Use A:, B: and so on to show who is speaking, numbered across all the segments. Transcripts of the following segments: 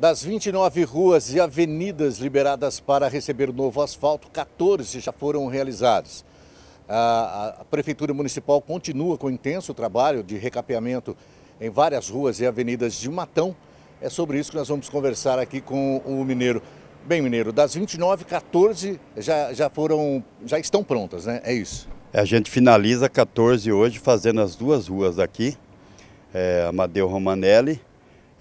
A: Das 29 ruas e avenidas liberadas para receber o novo asfalto, 14 já foram realizadas. A, Prefeitura Municipal continua com intenso trabalho de recapeamento em várias ruas e avenidas de Matão. É sobre isso que nós vamos conversar aqui com o Mineiro. Bem, Mineiro, das 29, 14 já, já foram, já estão prontas, né? É isso.
B: A gente finaliza 14 hoje fazendo as duas ruas aqui, é, Amadeu Romanelli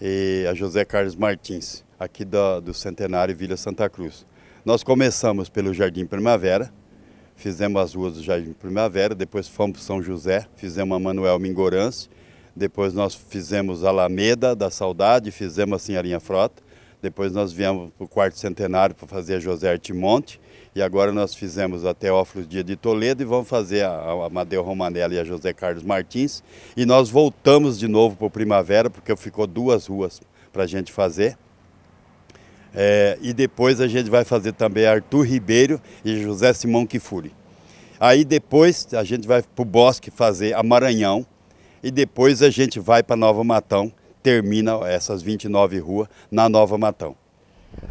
B: e a José Carlos Martins, aqui do, do Centenário Vila Santa Cruz. Nós começamos pelo Jardim Primavera, fizemos as ruas do Jardim Primavera, depois fomos para São José, fizemos a Manuel Mingorance, depois nós fizemos a Alameda da Saudade, fizemos a Senhorinha Frota, depois nós viemos para o quarto centenário para fazer a José Artimonte. E agora nós fizemos a Teófilos Dia de Toledo e vamos fazer a Amadeu Romanella e a José Carlos Martins. E nós voltamos de novo para o Primavera, porque ficou duas ruas para a gente fazer. É, e depois a gente vai fazer também Arthur Ribeiro e José Simão Kifuri. Aí depois a gente vai para o Bosque fazer a Maranhão. E depois a gente vai para Nova Matão termina essas 29 ruas na Nova Matão.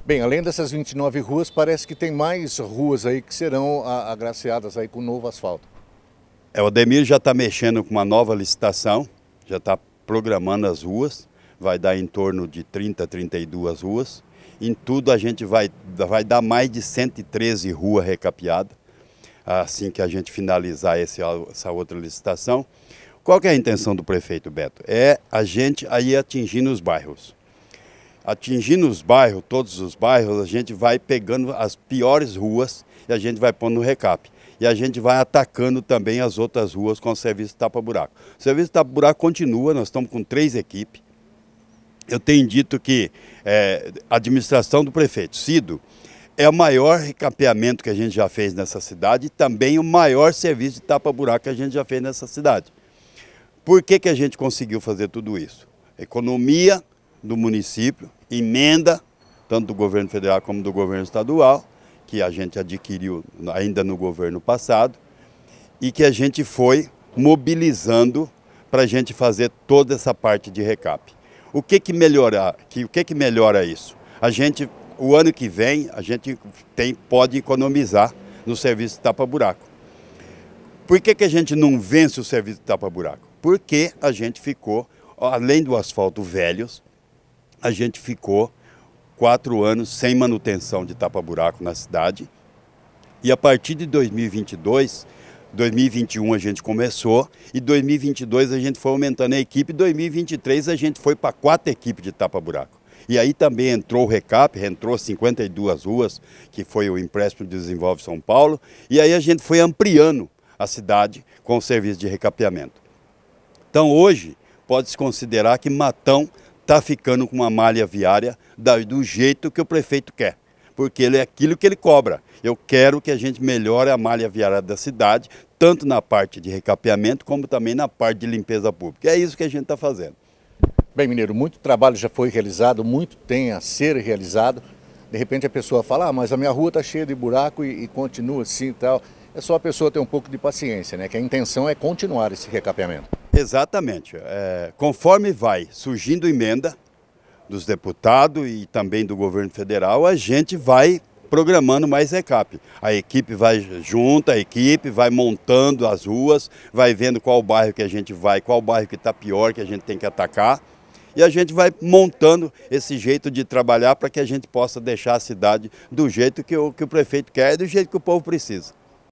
A: Bem, além dessas 29 ruas, parece que tem mais ruas aí que serão agraciadas aí com novo asfalto.
B: É, o Ademir já está mexendo com uma nova licitação, já está programando as ruas, vai dar em torno de 30, 32 ruas. Em tudo a gente vai, vai dar mais de 113 ruas recapeadas, assim que a gente finalizar esse, essa outra licitação. Qual é a intenção do prefeito Beto? É a gente aí atingindo os bairros. Atingindo os bairros, todos os bairros, a gente vai pegando as piores ruas e a gente vai pondo no recap. E a gente vai atacando também as outras ruas com o serviço tapa-buraco. O serviço tapa-buraco continua, nós estamos com três equipes. Eu tenho dito que é, a administração do prefeito, Cido, é o maior recapeamento que a gente já fez nessa cidade e também o maior serviço de tapa-buraco que a gente já fez nessa cidade. Por que, que a gente conseguiu fazer tudo isso? Economia do município, emenda, tanto do governo federal como do governo estadual, que a gente adquiriu ainda no governo passado, e que a gente foi mobilizando para a gente fazer toda essa parte de recap. O que que melhora? Que, o que que melhora isso? A gente, o ano que vem, a gente tem, pode economizar no serviço tapa-buraco. Por que, que a gente não vence o serviço tapa-buraco? porque a gente ficou, além do asfalto velhos, a gente ficou quatro anos sem manutenção de tapa-buraco na cidade. E a partir de 2022, 2021 a gente começou e 2022 a gente foi aumentando a equipe. 2023 a gente foi para quatro equipes de tapa-buraco. E aí também entrou o RECAP, entrou 52 ruas, que foi o empréstimo de Desenvolve São Paulo. E aí a gente foi ampliando a cidade com o serviço de recapeamento. Então hoje pode-se considerar que Matão está ficando com uma malha viária do jeito que o prefeito quer, porque ele é aquilo que ele cobra. Eu quero que a gente melhore a malha viária da cidade, tanto na parte de recapeamento como também na parte de
A: limpeza pública. É isso que a gente está fazendo. Bem, Mineiro, muito trabalho já foi realizado, muito tem a ser realizado. De repente a pessoa fala, ah, mas a minha rua está cheia de buraco e, e continua assim e tal. É só a pessoa ter um pouco de paciência, né? Que a intenção é continuar esse recapeamento.
B: Exatamente. É, conforme vai surgindo emenda dos deputados e também do governo federal, a gente vai programando mais recap. A equipe vai junta, a equipe vai montando as ruas, vai vendo qual bairro que a gente vai, qual bairro que está pior, que a gente tem que atacar. E a gente vai montando esse jeito de trabalhar para que a gente possa deixar a cidade do jeito que o, que o prefeito quer e do jeito que o povo precisa.